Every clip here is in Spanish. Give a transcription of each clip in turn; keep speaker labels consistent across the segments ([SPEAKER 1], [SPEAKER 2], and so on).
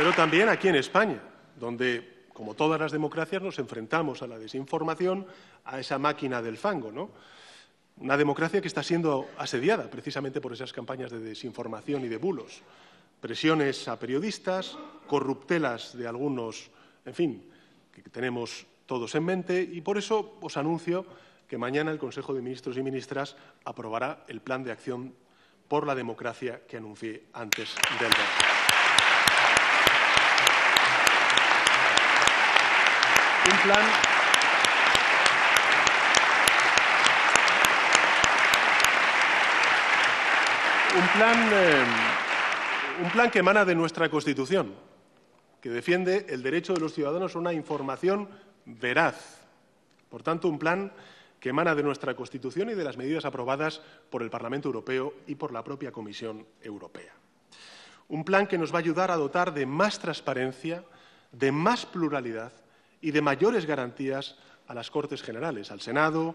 [SPEAKER 1] pero también aquí en España, donde, como todas las democracias, nos enfrentamos a la desinformación, a esa máquina del fango, ¿no? Una democracia que está siendo asediada precisamente por esas campañas de desinformación y de bulos. Presiones a periodistas, corruptelas de algunos, en fin, que tenemos todos en mente y por eso os anuncio que mañana el Consejo de Ministros y Ministras aprobará el plan de acción por la democracia que anuncié antes del día. Un plan. Eh, un plan, que emana de nuestra Constitución, que defiende el derecho de los ciudadanos a una información veraz. Por tanto, un plan que emana de nuestra Constitución y de las medidas aprobadas por el Parlamento Europeo y por la propia Comisión Europea. Un plan que nos va a ayudar a dotar de más transparencia, de más pluralidad y de mayores garantías a las Cortes Generales, al Senado,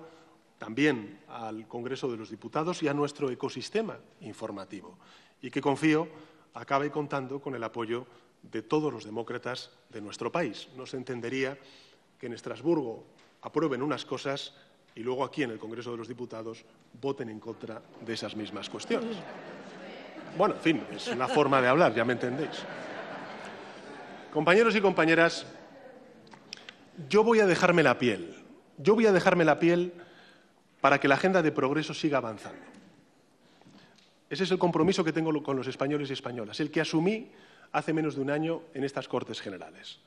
[SPEAKER 1] también al Congreso de los Diputados y a nuestro ecosistema informativo, y que confío acabe contando con el apoyo de todos los demócratas de nuestro país. No se entendería que en Estrasburgo aprueben unas cosas y luego aquí en el Congreso de los Diputados voten en contra de esas mismas cuestiones. Bueno, en fin, es una forma de hablar, ya me entendéis. Compañeros y compañeras, yo voy a dejarme la piel, yo voy a dejarme la piel para que la agenda de progreso siga avanzando. Ese es el compromiso que tengo con los españoles y españolas, el que asumí hace menos de un año en estas Cortes Generales.